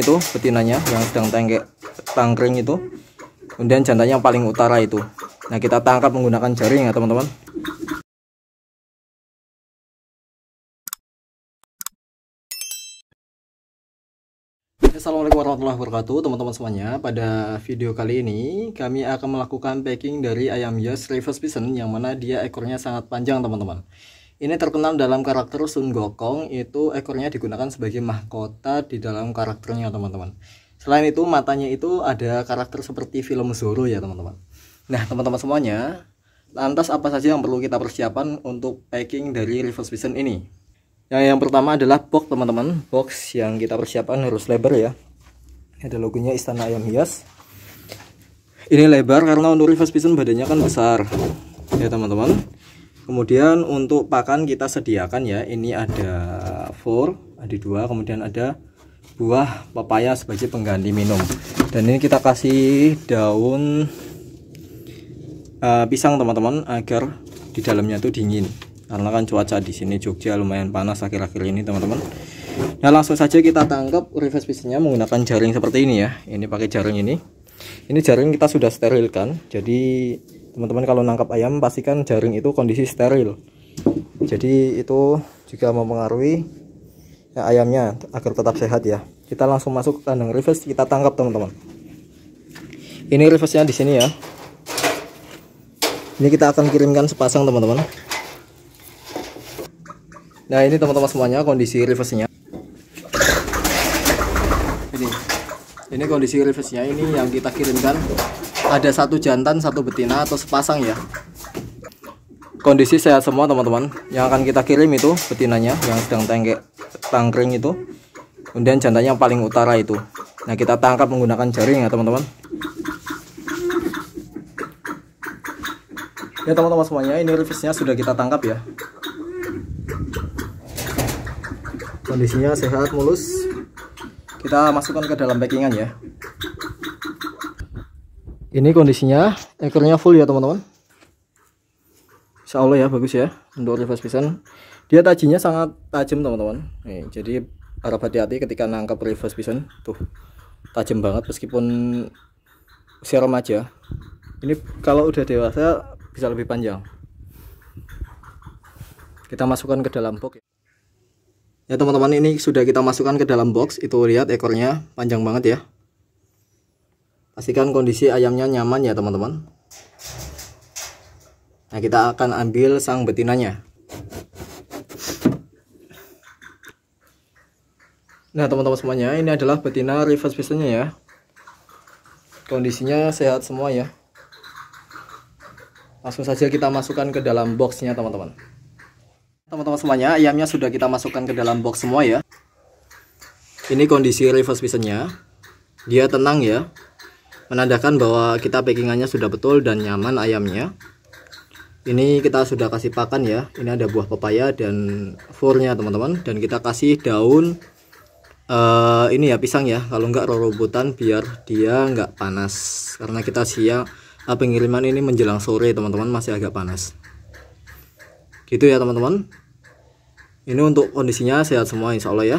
itu betinanya yang sedang tangke, tangkring itu kemudian jantannya yang paling utara itu nah kita tangkap menggunakan jaring ya teman-teman Assalamualaikum warahmatullahi wabarakatuh teman-teman semuanya pada video kali ini kami akan melakukan packing dari ayam hias reverse bison yang mana dia ekornya sangat panjang teman-teman ini terkenal dalam karakter Sun Gokong itu ekornya digunakan sebagai mahkota di dalam karakternya teman-teman. Selain itu matanya itu ada karakter seperti film Zoro ya teman-teman. Nah teman-teman semuanya, lantas apa saja yang perlu kita persiapkan untuk packing dari reverse vision ini? Yang yang pertama adalah box teman-teman, box yang kita persiapkan harus lebar ya. Ini ada logonya Istana Ayam Hias. Ini lebar karena untuk reverse vision badannya kan besar ya teman-teman kemudian untuk pakan kita sediakan ya ini ada four, ada dua kemudian ada buah pepaya sebagai pengganti minum dan ini kita kasih daun uh, pisang teman-teman agar di dalamnya itu dingin karena kan cuaca di sini Jogja lumayan panas akhir-akhir ini teman-teman nah langsung saja kita tangkap reverse pisangnya menggunakan jaring seperti ini ya ini pakai jaring ini ini jaring kita sudah steril kan, jadi teman-teman kalau nangkap ayam pastikan jaring itu kondisi steril jadi itu juga mempengaruhi ya, ayamnya agar tetap sehat ya kita langsung masuk ke kandang reverse kita tangkap teman-teman ini reverse nya di sini ya ini kita akan kirimkan sepasang teman-teman nah ini teman-teman semuanya kondisi reverse nya ini kondisi rivisnya ini yang kita kirimkan ada satu jantan satu betina atau sepasang ya kondisi sehat semua teman-teman yang akan kita kirim itu betinanya yang sedang tangke, tangkring itu kemudian jantannya yang paling utara itu nah kita tangkap menggunakan jaring ya teman-teman ya teman-teman semuanya ini rivisnya sudah kita tangkap ya kondisinya sehat mulus kita masukkan ke dalam packingan ya ini kondisinya ekornya full ya teman-teman Insya Allah ya bagus ya untuk reverse piston, dia tajinya sangat tajam teman-teman jadi harap hati-hati ketika nangkap reverse piston tuh tajam banget meskipun usia remaja ini kalau udah dewasa bisa lebih panjang kita masukkan ke dalam box ya ya teman-teman ini sudah kita masukkan ke dalam box itu lihat ekornya panjang banget ya pastikan kondisi ayamnya nyaman ya teman-teman nah kita akan ambil sang betinanya Nah teman-teman semuanya ini adalah betina reverse pistonnya ya Kondisinya sehat semua ya Langsung saja kita masukkan ke dalam boxnya teman-teman Teman-teman semuanya, ayamnya sudah kita masukkan ke dalam box semua ya. Ini kondisi reverse pistonnya. Dia tenang ya. Menandakan bahwa kita packingannya sudah betul dan nyaman ayamnya. Ini kita sudah kasih pakan ya. Ini ada buah pepaya dan furnya teman-teman. Dan kita kasih daun uh, ini ya pisang ya. Kalau nggak rorobotan biar dia enggak panas. Karena kita siap eh, pengiriman ini menjelang sore teman-teman masih agak panas gitu ya teman-teman ini untuk kondisinya sehat semua insya Allah ya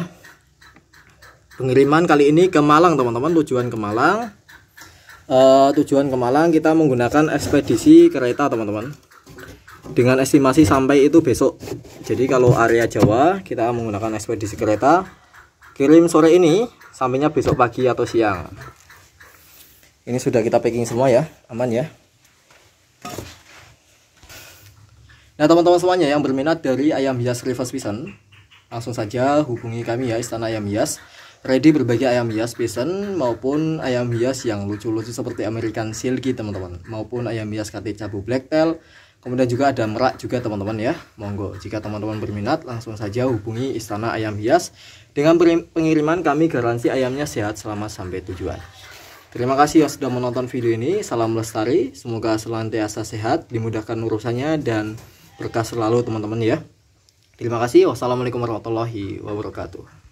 pengiriman kali ini ke Malang teman-teman tujuan ke Malang uh, tujuan ke Malang kita menggunakan ekspedisi kereta teman-teman dengan estimasi sampai itu besok jadi kalau area Jawa kita menggunakan ekspedisi kereta kirim sore ini sampainya besok pagi atau siang ini sudah kita packing semua ya aman ya Nah teman-teman semuanya yang berminat dari ayam hias reverse pisan Langsung saja hubungi kami ya istana ayam hias Ready berbagai ayam hias pisan maupun ayam hias yang lucu-lucu seperti American Silky teman-teman Maupun ayam hias cabu blacktail Kemudian juga ada merak juga teman-teman ya Monggo jika teman-teman berminat langsung saja hubungi istana ayam hias Dengan pengiriman kami garansi ayamnya sehat selama sampai tujuan Terima kasih yang sudah menonton video ini. Salam lestari, semoga selantiasa sehat, dimudahkan urusannya, dan berkah selalu teman-teman ya terima kasih wassalamualaikum warahmatullahi wabarakatuh